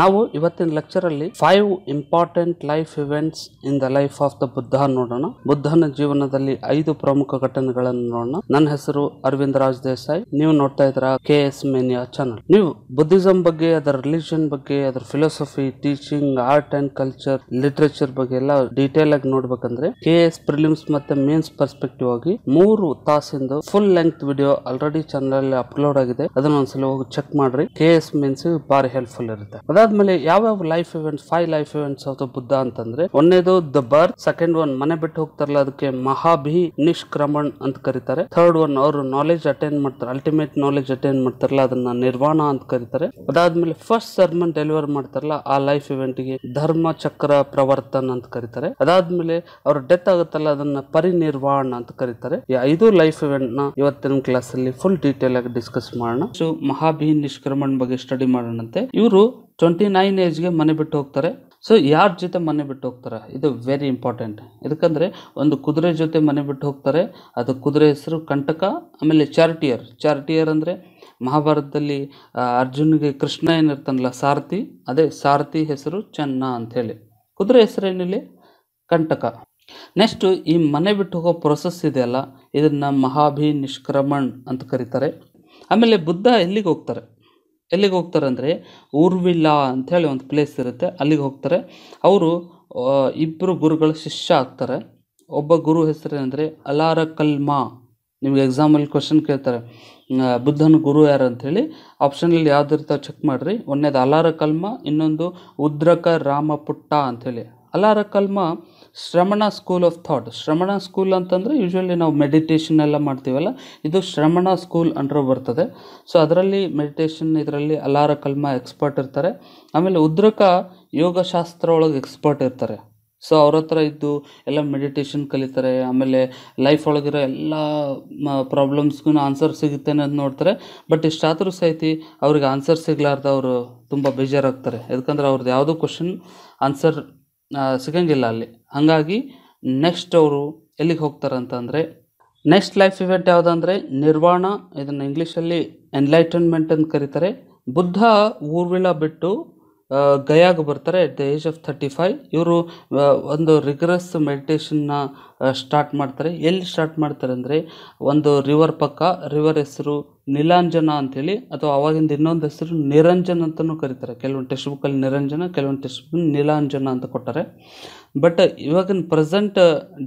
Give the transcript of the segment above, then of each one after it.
ನಾವು ಇವತ್ತಿನ ಲೆಕ್ಚರ್ ಅಲ್ಲಿ five important life events in the life of the Buddha ನೋಡೋಣ ಬುದ್ಧನ ಜೀವನದಲ್ಲಿ ಐದು ಪ್ರಮುಖ ಘಟನೆಗಳನ್ನು ನೋಡೋಣ ನನ್ನ ಹೆಸರು ಅರವಿಂದ್ ರಾಜ್ ದೇಸಾಯಿ ನೀವು ನೋಡ್ತಾ ಇದ್ರ ಕೆ ಎಸ್ ಮೇನಿಯಾ ಚಾನಲ್ ನೀವು ಬುದ್ಧಿಸಂ ಬಗ್ಗೆ ಅದರ ರಿಲಿಜನ್ ಬಗ್ಗೆ ಅದರ philosophy teaching art and culture literature ಬಗ್ಗೆ ಎಲ್ಲ ಡೀಟೇಲ್ ಆಗಿ ನೋಡ್ಬೇಕಂದ್ರೆ ಕೆ ಎಸ್ ಪ್ರಿಲಿಮ್ಸ್ ಮತ್ತೆ ಮೇನ್ಸ್ ಪರ್ಸ್ಪೆಕ್ಟಿವ್ ಆಗಿ ಮೂರು ತಾಸಿಂದ full length video already channel upload ಆಗಿದೆ ಅದನ್ನ ಒಂದ್ಸಲ ಹೋಗಿ ಚೆಕ್ ಮಾಡ್ರಿ ಕೆ ಎಸ್ ಮೀನ್ಸ್ ಬಾರಿ ಹೆಲ್ಪ್ಫುಲ್ ಇರುತ್ತೆ ಅದಾದ್ಮೇಲೆ ಯಾವ life events five life events of Buddha ಅಂತಂದ್ರೆ ಒಂದೇದು ದ ಬರ್ತ್ ಸೆಕೆಂಡ್ ಒನ್ ಮನೆ ಬಿಟ್ಟು ಹೋಗ್ತಾರಲ್ಲ ಅದಕ್ಕೆ ಮಹಾಭಿ ನಿಷ್ಕ್ರಮಣ್ ಅಂತ ಕರೀತಾರೆ ಥರ್ಡ್ ಒನ್ ಅವರು ನಾಲೆಜ್ ಅಟೈನ್ ಮಾಡ್ತಾರೆ ಅಲ್ಟಿಮೇಟ್ ನಾಲೆಜ್ ಅಟೈನ್ ಮಾಡ್ತಾರಲ್ಲ ಅದನ್ನ ನಿರ್ವಾಣ ಅಂತ ಕರೀತಾರೆ ಅದಾದ್ಮೇಲೆ ಫಸ್ಟ್ ಸರ್ಮನ್ ಡೆಲಿವರ್ ಮಾಡ್ತಾರಲ್ಲ ಆ ಲೈಫ್ ಇವೆಂಟ್ ಗೆ ಧರ್ಮ ಚಕ್ರ ಪ್ರವರ್ತನ್ ಅಂತ ಕರೀತಾರೆ ಅದಾದ್ಮೇಲೆ ಅವ್ರ ಡೆತ್ ಆಗುತ್ತಲ್ಲ ಅದನ್ನ ಪರಿನಿರ್ವಾಣ ಅಂತ ಕರೀತಾರೆ ಈ ಐದು ಲೈಫ್ ಇವೆಂಟ್ ನ ಇವತ್ತಿನ ಕ್ಲಾಸ್ ಅಲ್ಲಿ ಫುಲ್ ಡೀಟೇಲ್ ಆಗಿ ಡಿಸ್ಕಸ್ ಮಾಡೋಣ ಸೊ ಮಹಾಭಿ ನಿಷ್ಕ್ರಮಣ್ ಬಗ್ಗೆ ಸ್ಟಡಿ ಮಾಡೋಣಂತೆ ಇವರು ಟ್ವೆಂಟಿ ನೈನ್ ಏಜ್ಗೆ ಮನೆ ಬಿಟ್ಟು ಹೋಗ್ತಾರೆ ಸೊ ಯಾರ ಜೊತೆ ಮನೆ ಬಿಟ್ಟು ಹೋಗ್ತಾರೆ ಇದು ವೆರಿ ಇಂಪಾರ್ಟೆಂಟ್ ಯಾಕಂದರೆ ಒಂದು ಕುದುರೆ ಜೊತೆ ಮನೆ ಬಿಟ್ಟು ಹೋಗ್ತಾರೆ ಅದು ಕುದುರೆ ಹೆಸರು ಕಂಟಕ ಆಮೇಲೆ ಚಾರಿಟಿಯರ್ ಚಾರಿಟಿಯರ್ ಅಂದರೆ ಮಹಾಭಾರತದಲ್ಲಿ ಅರ್ಜುನ್ಗೆ ಕೃಷ್ಣ ಏನಿರ್ತಾನಲ್ಲ ಸಾರಥಿ ಅದೇ ಸಾರಥಿ ಹೆಸರು ಚೆನ್ನ ಅಂಥೇಳಿ ಕುದುರೆ ಏನಿಲ್ಲ ಕಂಟಕ ನೆಕ್ಸ್ಟು ಈ ಮನೆ ಬಿಟ್ಟು ಹೋಗೋ ಪ್ರೊಸೆಸ್ ಇದೆಯಲ್ಲ ಇದನ್ನು ಮಹಾಭಿ ನಿಷ್ಕ್ರಮಣ್ ಅಂತ ಕರೀತಾರೆ ಆಮೇಲೆ ಬುದ್ಧ ಎಲ್ಲಿಗೆ ಹೋಗ್ತಾರೆ ಎಲ್ಲಿಗೆ ಹೋಗ್ತಾರೆ ಅಂದರೆ ಊರ್ವಿಲ್ಲಾ ಅಂಥೇಳಿ ಒಂದು ಪ್ಲೇಸ್ ಇರುತ್ತೆ ಅಲ್ಲಿಗೆ ಹೋಗ್ತಾರೆ ಅವರು ಇಬ್ಬರು ಗುರುಗಳ ಶಿಷ್ಯ ಆಗ್ತಾರೆ ಒಬ್ಬ ಗುರು ಹೆಸರೇನೆಂದರೆ ಅಲಾರ ಕಲ್ಮಾ ನಿಮಗೆ ಎಕ್ಸಾಮಲ್ಲಿ ಕ್ವಶನ್ ಕೇಳ್ತಾರೆ ಬುದ್ಧನ ಗುರು ಯಾರು ಅಂಥೇಳಿ ಆಪ್ಷನಲ್ಲಿ ಯಾವ್ದು ಚೆಕ್ ಮಾಡಿರಿ ಒಂದನೇದು ಅಲಾರ ಕಲ್ಮ ಇನ್ನೊಂದು ಉದ್ರಕ ರಾಮ ಪುಟ್ಟ ಅಂಥೇಳಿ Alara Kalama Shramana school of thought Shramana school ಅಂತಂದರೆ ಯೂಶ್ವಲಿ ನಾವು ಮೆಡಿಟೇಷನ್ ಎಲ್ಲ ಮಾಡ್ತೀವಲ್ಲ ಇದು ಶ್ರಮಣ ಸ್ಕೂಲ್ ಅಂಡರ್ ಬರ್ತದೆ ಸೊ ಅದರಲ್ಲಿ ಮೆಡಿಟೇಷನ್ ಇದರಲ್ಲಿ ಅಲಾರ ಕಲ್ಮ ಎಕ್ಸ್ಪರ್ಟ್ ಇರ್ತಾರೆ ಆಮೇಲೆ ಉದ್ರಕ ಯೋಗಶಾಸ್ತ್ರ ಒಳಗೆ ಎಕ್ಸ್ಪರ್ಟ್ ಇರ್ತಾರೆ ಸೊ ಅವ್ರ ಹತ್ರ ಇದ್ದು ಎಲ್ಲ ಮೆಡಿಟೇಷನ್ ಕಲಿತಾರೆ ಆಮೇಲೆ ಲೈಫ್ ಒಳಗಿರೋ ಎಲ್ಲ ಪ್ರಾಬ್ಲಮ್ಸ್ಗೂ ಆನ್ಸರ್ ಸಿಗುತ್ತೆ ಅನ್ನೋದು ನೋಡ್ತಾರೆ ಬಟ್ ಇಷ್ಟಾದರೂ ಸಹಿತ ಅವ್ರಿಗೆ ಆನ್ಸರ್ ಸಿಗ್ಲಾರ್ದ ಅವರು ತುಂಬ ಬೇಜಾರಾಗ್ತಾರೆ ಯಾಕಂದ್ರೆ ಅವ್ರದ್ದು ಯಾವುದೋ ಕ್ವಶನ್ ಆನ್ಸರ್ ಸಿಗಂಗಿಲ್ಲ ಅಲ್ಲಿ ಹಾಗಾಗಿ ನೆಕ್ಸ್ಟ್ ಅವರು ಎಲ್ಲಿಗೆ ಹೋಗ್ತಾರೆ ಅಂತಂದರೆ ನೆಕ್ಸ್ಟ್ ಲೈಫ್ ಇವೆಂಟ್ ಯಾವುದಂದರೆ ನಿರ್ವಾಣ ಇದನ್ನು ಇಂಗ್ಲೀಷಲ್ಲಿ ಎನ್ಲೈಟನ್ಮೆಂಟ್ ಅಂತ ಕರೀತಾರೆ ಬುದ್ಧ ಊರ್ವಿಳ ಬಿಟ್ಟು ಗಯಾಗೆ ಬರ್ತಾರೆ at the age of thirty five ಇವರು ಒಂದು ರಿಗ್ರೆಸ್ ಮೆಡಿಟೇಷನ್ನ ಸ್ಟಾರ್ಟ್ ಮಾಡ್ತಾರೆ ಎಲ್ಲಿ ಸ್ಟಾರ್ಟ್ ಮಾಡ್ತಾರೆ ಅಂದರೆ ಒಂದು ರಿವರ್ ಪಕ್ಕ ರಿವರ್ ಹೆಸರು ನೀಲಾಂಜನ ಹೇಳಿ ಅಥವಾ ಅವಾಗಿಂದ ಇನ್ನೊಂದು ಹೆಸರು ನಿರಂಜನ ಅಂತಲೂ ಕರೀತಾರೆ ಕೆಲವೊಂದು ಟೆಕ್ಸ್ಟ್ ಬುಕ್ಕಲ್ಲಿ ನಿರಂಜನ ಕೆಲವೊಂದು ಟೆಕ್ಸ್ಟ್ ಬುಕ್ ನೀಲಾಂಜನ ಅಂತ ಕೊಟ್ಟಾರೆ ಬಟ್ ಇವಾಗಿನ ಪ್ರೆಸೆಂಟ್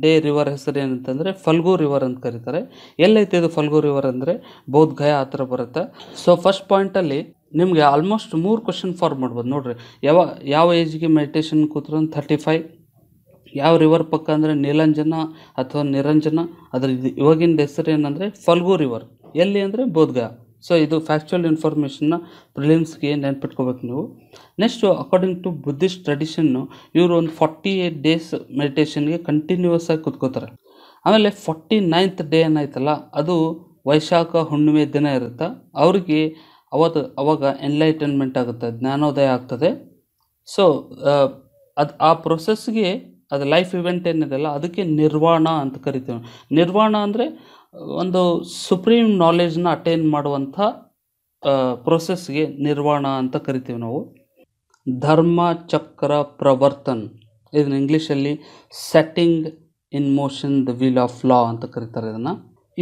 ಡೇ ರಿವರ್ ಹೆಸರು ಏನಂತಂದರೆ ಫಲ್ಗು ರಿವರ್ ಅಂತ ಕರೀತಾರೆ ಎಲ್ಲೈತೆ ಇದು ಫಲ್ಗು ರಿವರ್ ಅಂದರೆ ಬೌದ್ಧ ಗಾಯ ಆ ಥರ ಬರುತ್ತೆ ಸೊ ಫಸ್ಟ್ ಪಾಯಿಂಟಲ್ಲಿ ನಿಮಗೆ ಆಲ್ಮೋಸ್ಟ್ ಮೂರು ಕ್ವಶನ್ ಫಾರ್ಮ್ ಮಾಡ್ಬೋದು ನೋಡಿರಿ ಯಾವ ಯಾವ ಏಜ್ಗೆ ಮೆಡಿಟೇಷನ್ ಕೂತರ ಥರ್ಟಿ ಫೈವ್ ಯಾವ ರಿವರ್ ಪಕ್ಕ ಅಂದರೆ ನೀಲಾಂಜನ ಅಥವಾ ನಿರಂಜನ ಅದ್ರ ಇವಾಗಿನ ಹೆಸರು ಏನಂದರೆ ಫಲ್ಗು ರಿವರ್ ಎಲ್ಲಿ ಅಂದರೆ ಬೋಧ್ಗಯಾ ಸೊ ಇದು ಫ್ಯಾಕ್ಚುಯಲ್ ಇನ್ಫಾರ್ಮೇಷನ್ನ ಪ್ರಿಲಿಮ್ಸ್ಗೆ ನೆನ್ಪಿಟ್ಕೋಬೇಕು ನೀವು ನೆಕ್ಸ್ಟು ಅಕಾರ್ಡಿಂಗ್ ಟು ಬುದ್ಧಿಸ್ಟ್ ಟ್ರೆಡಿಷನ್ನು ಇವರು ಒಂದು ಫಾರ್ಟಿ ಏಯ್ಟ್ ಡೇಸ್ ಮೆಡಿಟೇಷನ್ಗೆ ಕಂಟಿನ್ಯೂಸ್ ಆಗಿ ಕೂತ್ಕೋತಾರೆ ಆಮೇಲೆ ಫಾರ್ಟಿ ನೈನ್ತ್ ಡೇ ಏನಾಯ್ತಲ್ಲ ಅದು ವೈಶಾಖ ಹುಣ್ಣಿಮೆ ದಿನ ಇರುತ್ತೆ ಅವರಿಗೆ ಅವತ್ತು ಅವಾಗ ಎನ್ಲೈಟನ್ಮೆಂಟ್ ಆಗುತ್ತೆ ಜ್ಞಾನೋದಯ ಆಗ್ತದೆ ಸೊ ಅದು ಆ ಪ್ರೊಸೆಸ್ಗೆ ಅದು ಲೈಫ್ ಇವೆಂಟ್ ಏನಿದೆಯಲ್ಲ ಅದಕ್ಕೆ ನಿರ್ವಾಣ ಅಂತ ಕರಿತೀವಿ ನಿರ್ವಾಣ ಅಂದರೆ ಒಂದು ಸುಪ್ರೀಂ ನಾಲೆಜ್ನ ಅಟೈನ್ ಮಾಡುವಂಥ ಪ್ರೊಸೆಸ್ಗೆ ನಿರ್ವಾಣ ಅಂತ ಕರಿತೀವಿ ನಾವು ಧರ್ಮ ಚಕ್ರ ಪ್ರವರ್ತನ್ ಇದನ್ನ ಇಂಗ್ಲೀಷಲ್ಲಿ setting in motion the wheel of law ಅಂತ ಕರೀತಾರೆ ಇದನ್ನು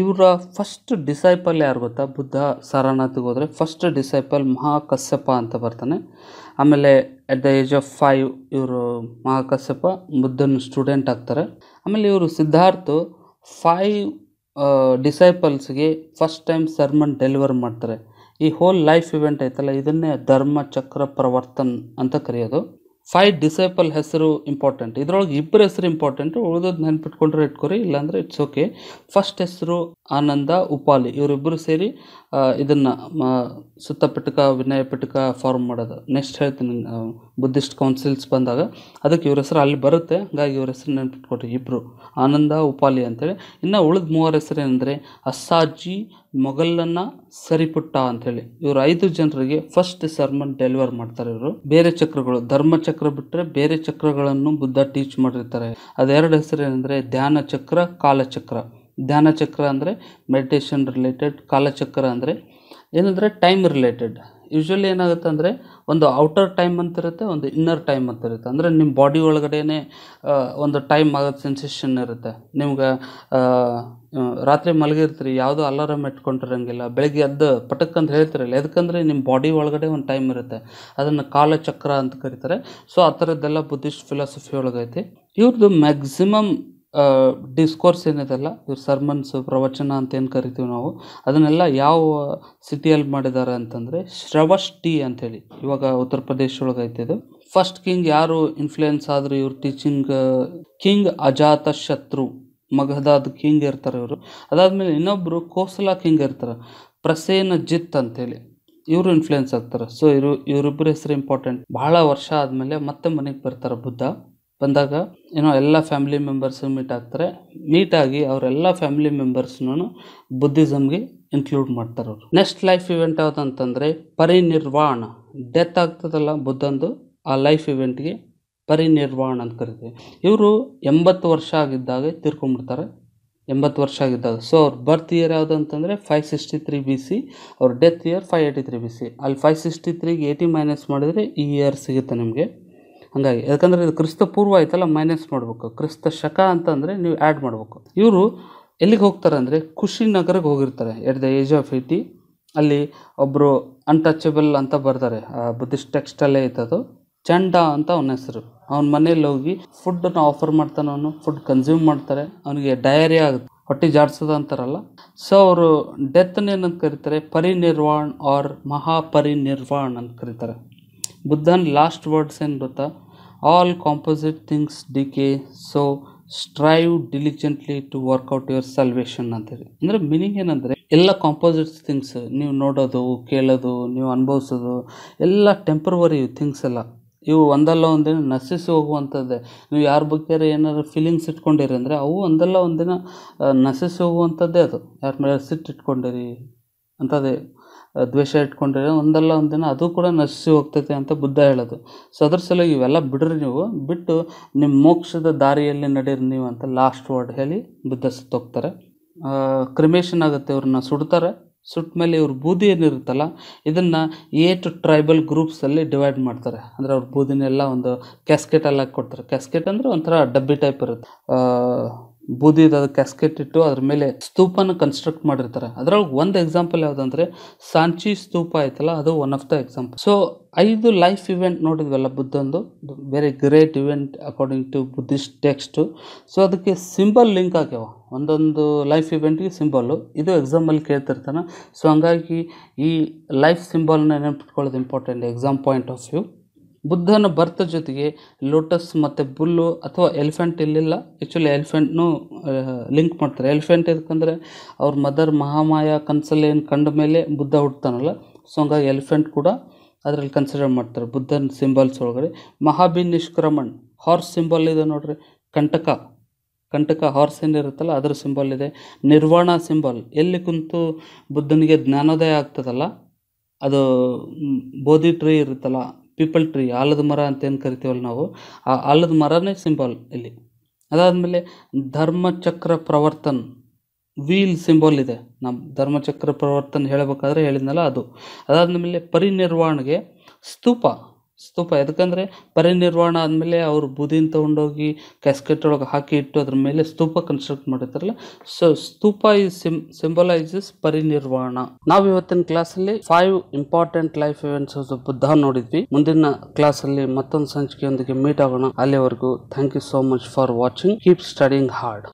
ಇವರ ಫಸ್ಟ್ ಡಿಸೈಪಲ್ ಯಾರು ಗೊತ್ತಾ ಬುದ್ಧ ಸಾರನಾಥಿಗೆ ಹೋದರೆ ಫಸ್ಟ್ ಡಿಸೈಪಲ್ ಮಹಾಕಶ್ಯಪ ಅಂತ ಬರ್ತಾನೆ ಆಮೇಲೆ at the age of five ಇವರು ಮಹಾಕಶ್ಯಪ ಬುದ್ಧನ ಸ್ಟೂಡೆಂಟ್ ಆಗ್ತಾರೆ ಆಮೇಲೆ ಇವರು ಸಿದ್ಧಾರ್ಥ ಫೈವ್ ಡಿಸೈಪಲ್ಸ್ಗೆ ಫಸ್ಟ್ ಟೈಮ್ ಸರ್ಮನ್ ಡೆಲಿವರ್ ಮಾಡ್ತಾರೆ ಈ ಹೋಲ್ ಲೈಫ್ ಇವೆಂಟ್ ಐತಲ್ಲ ಇದನ್ನೇ ಧರ್ಮ ಚಕ್ರ ಪ್ರವರ್ತನ್ ಅಂತ ಕರೆಯೋದು ಫೈವ್ ಡಿಸೈಪಲ್ ಹೆಸರು ಇಂಪಾರ್ಟೆಂಟ್ ಇದ್ರೊಳಗೆ ಇಬ್ಬರ ಹೆಸರು ಇಂಪಾರ್ಟೆಂಟು ಉಳ್ದದ್ದು ನೆನ್ಪಿಟ್ಕೊಂಡ್ರೆ ಇಟ್ಕೊರಿ ಇಲ್ಲಾಂದರೆ ಇಟ್ಸ್ ಓಕೆ ಫಸ್ಟ್ ಹೆಸರು ಆನಂದ ಉಪಾಲಿ ಇವರಿಬ್ಬರು ಸೇರಿ ಇದನ್ನು ಸುತ್ತ ಪಿಟಕ ವಿನಯ ಪಿಟಕ ಫಾರ್ಮ್ ಮಾಡೋದು ನೆಕ್ಸ್ಟ್ ಹೇಳ್ತೀನಿ ಬುದ್ಧಿಸ್ಟ್ ಕೌನ್ಸಿಲ್ಸ್ ಬಂದಾಗ ಅದಕ್ಕೆ ಇವ್ರ ಹೆಸರು ಅಲ್ಲಿ ಬರುತ್ತೆ ಹಾಗಾಗಿ ಇವ್ರ ಹೆಸರು ನೆನ್ಪಿಟ್ಕೊಟ್ರಿ ಇಬ್ಬರು ಆನಂದ ಉಪಾಲಿ ಅಂತೇಳಿ ಇನ್ನು ಉಳಿದ ಮೂವರ ಹೆಸರು ಏನಂದರೆ ಅಸ್ಸಾಜಿ ಮೊಗಲ್ಲನ ಸರಿಪುಟ್ಟ ಅಂಥೇಳಿ ಇವರು ಐದು ಜನರಿಗೆ ಫಸ್ಟ್ ಸರ್ಮನ್ ಡೆಲಿವರ್ ಮಾಡ್ತಾರೆ ಇವರು ಬೇರೆ ಚಕ್ರಗಳು ಧರ್ಮಚಕ್ರ ಬಿಟ್ಟರೆ ಬೇರೆ ಚಕ್ರಗಳನ್ನು ಬುದ್ಧ ಟೀಚ್ ಮಾಡಿರ್ತಾರೆ ಅದೆರಡು ಹೆಸರು ಏನಂದರೆ ಧ್ಯಾನ ಚಕ್ರ ಕಾಲಚಕ್ರ ಧ್ಯಾನ ಚಕ್ರ ಅಂದರೆ ಮೆಡಿಟೇಷನ್ ರಿಲೇಟೆಡ್ ಕಾಲಚಕ್ರ ಅಂದರೆ ಏನಂದರೆ ಟೈಮ್ ರಿಲೇಟೆಡ್ ಯೂಶ್ವಲಿ ಏನಾಗುತ್ತೆ ಅಂದರೆ ಒಂದು ಔಟರ್ ಟೈಮ್ ಅಂತ ಇರುತ್ತೆ ಒಂದು ಇನ್ನರ್ ಟೈಮ್ ಅಂತ ಇರುತ್ತೆ ಅಂದರೆ ನಿಮ್ಮ ಬಾಡಿ ಒಳಗಡೆ ಒಂದು ಟೈಮ್ ಆಗೋದು ಸೆನ್ಸೇಷನ್ ಇರುತ್ತೆ ನಿಮ್ಗೆ ರಾತ್ರಿ ಮಲಗಿರ್ತೀರಿ ಯಾವುದೋ ಅಲಾರಮ್ ಇಟ್ಕೊಂಡಿರಂಗಿಲ್ಲ ಬೆಳಗ್ಗೆ ಎದ್ದು ಪಟಕ್ಕಂತ ಹೇಳ್ತಿರಲ್ಲ ಯಾಕಂದರೆ ನಿಮ್ಮ ಬಾಡಿ ಒಳಗಡೆ ಒಂದು ಟೈಮ್ ಇರುತ್ತೆ ಅದನ್ನು ಕಾಲಚಕ್ರ ಅಂತ ಕರೀತಾರೆ ಸೊ ಆ ಥರದ್ದೆಲ್ಲ ಬುದ್ಧಿಸ್ಟ್ ಫಿಲಾಸಫಿ ಒಳಗೈತಿ ಇವ್ರದ್ದು ಮ್ಯಾಕ್ಸಿಮಮ್ ಡಿಸ್ಕೋರ್ಸ್ ಅಲ್ಲ ಇವ್ರ ಸರ್ಮನ್ಸ್ ಪ್ರವಚನ ಅಂತ ಏನು ಕರಿತೀವಿ ನಾವು ಅದನ್ನೆಲ್ಲ ಯಾವ ಸಿಟಿಯಲ್ಲಿ ಮಾಡಿದ್ದಾರೆ ಅಂತಂದರೆ ಶ್ರವಷ್ಟಿ ಅಂಥೇಳಿ ಇವಾಗ ಉತ್ತರ ಪ್ರದೇಶ ಒಳಗೆ ಐತಿದು ಫಸ್ಟ್ ಕಿಂಗ್ ಯಾರು ಇನ್ಫ್ಲುಯೆನ್ಸ್ ಆದರೂ ಇವ್ರ ಟೀಚಿಂಗ್ ಕಿಂಗ್ ಅಜಾತ ಶತ್ರು ಮಗಧಾದ ಕಿಂಗ್ ಇರ್ತಾರೆ ಇವರು ಅದಾದಮೇಲೆ ಇನ್ನೊಬ್ಬರು ಕೋಸಲ ಕಿಂಗ್ ಇರ್ತಾರೆ ಪ್ರಸೇನ ಜಿತ್ ಅಂತೇಳಿ ಇವರು ಇನ್ಫ್ಲುಯೆನ್ಸ್ ಆಗ್ತಾರೆ ಸೊ ಇವರು ಇವರಿಬ್ಬರ ಹೆಸರು ಇಂಪಾರ್ಟೆಂಟ್ ಬಹಳ ವರ್ಷ ಆದಮೇಲೆ ಮತ್ತೆ ಮನೆಗೆ ಬರ್ತಾರೆ ಬುದ್ಧ ಬಂದಾಗ ಏನೋ ಎಲ್ಲ ಫ್ಯಾಮಿಲಿ ಮೆಂಬರ್ಸ್ ಮೀಟ್ ಆಗ್ತಾರೆ ಮೀಟಾಗಿ ಅವರೆಲ್ಲ ಫ್ಯಾಮಿಲಿ ಮೆಂಬರ್ಸ್ನೂ ಬುದ್ಧಿಸಮ್ಗೆ ಇನ್ಕ್ಲೂಡ್ ಮಾಡ್ತಾರೆ ಅವರು ನೆಕ್ಸ್ಟ್ ಲೈಫ್ ಇವೆಂಟ್ ಯಾವುದಂತಂದರೆ ಪರಿನಿರ್ವಾಣ ಡೆತ್ ಆಗ್ತದಲ್ಲ ಬುದ್ಧಂದು ಆ ಲೈಫ್ ಇವೆಂಟ್ಗೆ ಪರಿನಿರ್ವಾಣ ಅಂತ ಕರಿತೀವಿ ಇವರು ಎಂಬತ್ತು ವರ್ಷ ಆಗಿದ್ದಾಗ ತೀರ್ಕೊಂಡ್ಬಿಡ್ತಾರೆ ಎಂಬತ್ತು ವರ್ಷ ಆಗಿದ್ದಾಗ ಸೊ ಅವ್ರ ಬರ್ತ್ ಇಯರ್ ಯಾವುದು ಅಂತಂದರೆ five sixty three B C ಅವ್ರ death year five eighty three B C ಅಲ್ಲಿ ಫೈವ್ ಸಿಕ್ಸ್ಟಿ ತ್ರೀಗೆ ಏಯ್ಟಿ ಮೈನಸ್ ಮಾಡಿದರೆ ಈ ಇಯರ್ ಸಿಗುತ್ತೆ ನಿಮಗೆ ಹಂಗಾಗಿ ಯಾಕಂದರೆ ಇದು ಕ್ರಿಸ್ತ ಪೂರ್ವ ಆಯ್ತಲ್ಲ ಮೈನಸ್ ಮಾಡಬೇಕು ಕ್ರಿಸ್ತ ಶಕ ಅಂತಂದರೆ ನೀವು ಆ್ಯಡ್ ಮಾಡಬೇಕು ಇವರು ಎಲ್ಲಿಗೆ ಹೋಗ್ತಾರೆ ಅಂದರೆ ಖುಷಿ ನಗರಕ್ಕೆ ಹೋಗಿರ್ತಾರೆ at the age of eighty ಅಲ್ಲಿ ಒಬ್ಬರು ಅನ್ಟಚಬಲ್ ಅಂತ ಬರ್ತಾರೆ ಬುದ್ಧಿಸ್ಟ್ ಟೆಕ್ಸ್ಟಲ್ಲೇ ಐತದು ಚಂಡ ಅಂತ ಅವನ ಹೆಸರು ಅವನ ಮನೇಲಿ ಹೋಗಿ ಫುಡ್ಡನ್ನು ಆಫರ್ ಮಾಡ್ತಾನೆ ಅವನು ಫುಡ್ ಕನ್ಸ್ಯೂಮ್ ಮಾಡ್ತಾರೆ ಅವನಿಗೆ ಡಯರಿ ಆಗುತ್ತೆ ಹೊಟ್ಟೆ ಜಾಡ್ಸೋದು ಅಂತಾರಲ್ಲ ಸೊ ಅವರು ಡೆತ್ನ ಏನಂತ ಕರೀತಾರೆ ಪರಿನಿರ್ವಾಣ್ ಆರ್ ಮಹಾಪರಿನಿರ್ವಾಣ್ ಅಂತ ಕರೀತಾರೆ ಬುದ್ಧನ್ ಲಾಸ್ಟ್ ವರ್ಡ್ಸ್ ಏನು ಗೊತ್ತಾ all composite things decay so strive diligently to work out your salvation ಅಂತೇಳಿ ಅಂದರೆ ಮೀನಿಂಗ್ ಏನಂದರೆ ಎಲ್ಲ ಕಾಂಪೋಸಿಟ್ಸ್ ಥಿಂಗ್ಸ್ ನೀವು ನೋಡೋದು ಕೇಳೋದು ನೀವು ಅನುಭವಿಸೋದು ಎಲ್ಲ ಟೆಂಪ್ರವರಿ ಥಿಂಗ್ಸ್ ಎಲ್ಲ ಇವು ಒಂದಲ್ಲ ಒಂದಿನ ನಶಿಸಿ ಹೋಗುವಂಥದ್ದೇ ನೀವು ಯಾರ ಬಗ್ಗೆ ಏನಾದ್ರು ಫೀಲಿಂಗ್ಸ್ ಇಟ್ಕೊಂಡಿರಿ ಅಂದರೆ ಅವು ಒಂದಲ್ಲ ಒಂದಿನ ನಶಿಸಿ ಹೋಗುವಂಥದ್ದೇ ಅದು ಯಾರ ಮೇಲೆ ಸಿಟ್ಟು ಇಟ್ಕೊಂಡಿರಿ ಅಂಥದ್ದೇ ದ್ವೇಷ ಇಟ್ಕೊಂಡಿರೋ ಒಂದಲ್ಲ ಒಂದು ದಿನ ಅದು ಕೂಡ ನಶಿಸಿ ಹೋಗ್ತೈತೆ ಅಂತ ಬುದ್ಧ ಹೇಳೋದು ಸೊ ಅದ್ರ ಸಲುವಾಗಿ ಇವೆಲ್ಲ ಬಿಡ್ರಿ ನೀವು ಬಿಟ್ಟು ನಿಮ್ಮ ಮೋಕ್ಷದ ದಾರಿಯಲ್ಲಿ ನಡೀರಿ ನೀವು ಅಂತ ಲಾಸ್ಟ್ ವರ್ಡ್ ಹೇಳಿ ಬುದ್ಧ ಸುತ್ತೋಗ್ತಾರೆ ಕ್ರಿಮೇಷನ್ ಆಗುತ್ತೆ ಇವ್ರನ್ನ ಸುಡ್ತಾರೆ ಸುಟ್ಟ ಮೇಲೆ ಇವ್ರ ಬೂದಿ ಏನಿರುತ್ತಲ್ಲ ಇದನ್ನು ಏಟ್ ಟ್ರೈಬಲ್ ಗ್ರೂಪ್ಸಲ್ಲಿ ಡಿವೈಡ್ ಮಾಡ್ತಾರೆ ಅಂದರೆ ಅವ್ರ ಬೂದಿನೆಲ್ಲ ಒಂದು ಕ್ಯಾಸ್ಕೆಟಲ್ಲಿ ಹಾಕಿ ಕೊಡ್ತಾರೆ ಕ್ಯಾಸ್ಕೆಟ್ ಅಂದರೆ ಒಂಥರ ಡಬ್ಬಿ ಟೈಪ್ ಇರುತ್ತೆ ಬೂದಿದ ಕ್ಯಾಸ್ಕೆಟ್ ಇಟ್ಟು ಅದ್ರ ಮೇಲೆ ಸ್ತೂಪನ ಕನ್ಸ್ಟ್ರಕ್ಟ್ ಮಾಡಿರ್ತಾರೆ ಅದರೊಳಗೆ ಒಂದು ಎಕ್ಸಾಂಪಲ್ ಯಾವುದಂದ್ರೆ ಸಾಂಚಿ ಸ್ತೂಪ ಆಯ್ತಲ್ಲ ಅದು one of the example so ಐದು ಲೈಫ್ ಇವೆಂಟ್ ನೋಡಿದ್ವಲ್ಲ ಬುದ್ಧಂದು very great event according to Buddhist text so ಅದಕ್ಕೆ ಸಿಂಬಲ್ ಲಿಂಕ್ ಆಗ್ಯಾವ ಒಂದೊಂದು ಲೈಫ್ ಇವೆಂಟ್ಗೆ ಸಿಂಬಲ್ ಇದು ಎಕ್ಸಾಮಲ್ಲಿ ಕೇಳ್ತಿರ್ತಾನೆ ಸೊ ಹಂಗಾಗಿ ಈ ಲೈಫ್ ಸಿಂಬಲ್ನ ನೆನಪಿಟ್ಕೊಳ್ಳೋದು important exam point of view ಬುದ್ಧನ ಬರ್ತ್ ಜೊತೆಗೆ ಲೋಟಸ್ ಮತ್ತು ಬುಲ್ಲು ಅಥವಾ ಎಲಿಫೆಂಟ್ ಇಲ್ಲಿಲ್ಲ ಆ್ಯಕ್ಚುಲಿ ಎಲಿಫೆಂಟ್ನು ಲಿಂಕ್ ಮಾಡ್ತಾರೆ ಎಲಿಫೆಂಟ್ ಯಾಕಂದರೆ ಅವ್ರ ಮದರ್ ಮಹಾಮಾಯ ಕನ್ಸಲ್ ಏನು ಕಂಡ ಮೇಲೆ ಬುದ್ಧ ಹುಡ್ತಾನಲ್ಲ ಸೊ ಹಂಗಾಗಿ ಎಲಿಫೆಂಟ್ ಕೂಡ ಅದರಲ್ಲಿ ಕನ್ಸಿಡರ್ ಮಾಡ್ತಾರೆ ಬುದ್ಧನ ಸಿಂಬಲ್ಸ್ ಒಳಗಡೆ ಮಹಾಬಿ ನಿಷ್ಕ್ರಮಣ್ ಹಾರ್ಸ್ ಸಿಂಬಲ್ ಇದೆ ನೋಡ್ರಿ ಕಂಟಕ ಕಂಟಕ ಹಾರ್ಸ್ ಏನಿರುತ್ತಲ್ಲ ಅದರ ಸಿಂಬಲ್ ಇದೆ ನಿರ್ವಾಣ ಸಿಂಬಲ್ ಎಲ್ಲಿ ಕುಂತು ಬುದ್ಧನಿಗೆ ಜ್ಞಾನೋದಯ ಆಗ್ತದಲ್ಲ ಅದು ಬೋಧಿ ಟ್ರೀ ಇರುತ್ತಲ್ಲ ಪೀಪಲ್ ಟ್ರೀ ಆಲದ ಮರ ಅಂತೇನು ಕರಿತೀವಲ್ಲ ನಾವು ಆ ಆಲದ ಮರನೇ ಸಿಂಬಲ್ ಇಲ್ಲಿ ಅದಾದಮೇಲೆ ಧರ್ಮಚಕ್ರ ಪ್ರವರ್ತನ್ ವೀಲ್ ಸಿಂಬಲ್ ಇದೆ ನಮ್ಮ ಧರ್ಮಚಕ್ರ ಪ್ರವರ್ತನ್ ಹೇಳಬೇಕಾದ್ರೆ ಹೇಳಿದ್ನಲ್ಲ ಅದು ಅದಾದಮೇಲೆ ಪರಿನಿರ್ವಾಣಗೆ ಸ್ತೂಪ ಸ್ತೂಪ ಯಾಕಂದರೆ ಪರಿನಿರ್ವಹಣ ಆದಮೇಲೆ ಅವ್ರು ಬೂದಿನ ತೊಗೊಂಡೋಗಿ ಕ್ಯಾಸ್ಕೆಟ್ ಒಳಗೆ ಹಾಕಿ ಇಟ್ಟು ಅದ್ರ ಮೇಲೆ ಸ್ತೂಪ ಕನ್ಸ್ಟ್ರಕ್ಟ್ ಮಾಡಿರ್ತಾರಲ್ಲ so stupa is sim symbolizes parinirvana ನಾವು ಇವತ್ತಿನ ಕ್ಲಾಸಲ್ಲಿ five important life events of Buddha ನೋಡಿದ್ವಿ ಮುಂದಿನ ಕ್ಲಾಸಲ್ಲಿ ಮತ್ತೊಂದು ಸಂಚಿಕೆಯೊಂದಿಗೆ ಮೀಟ್ ಆಗೋಣ ಅಲ್ಲಿವರೆಗೂ thank you so much for watching keep studying hard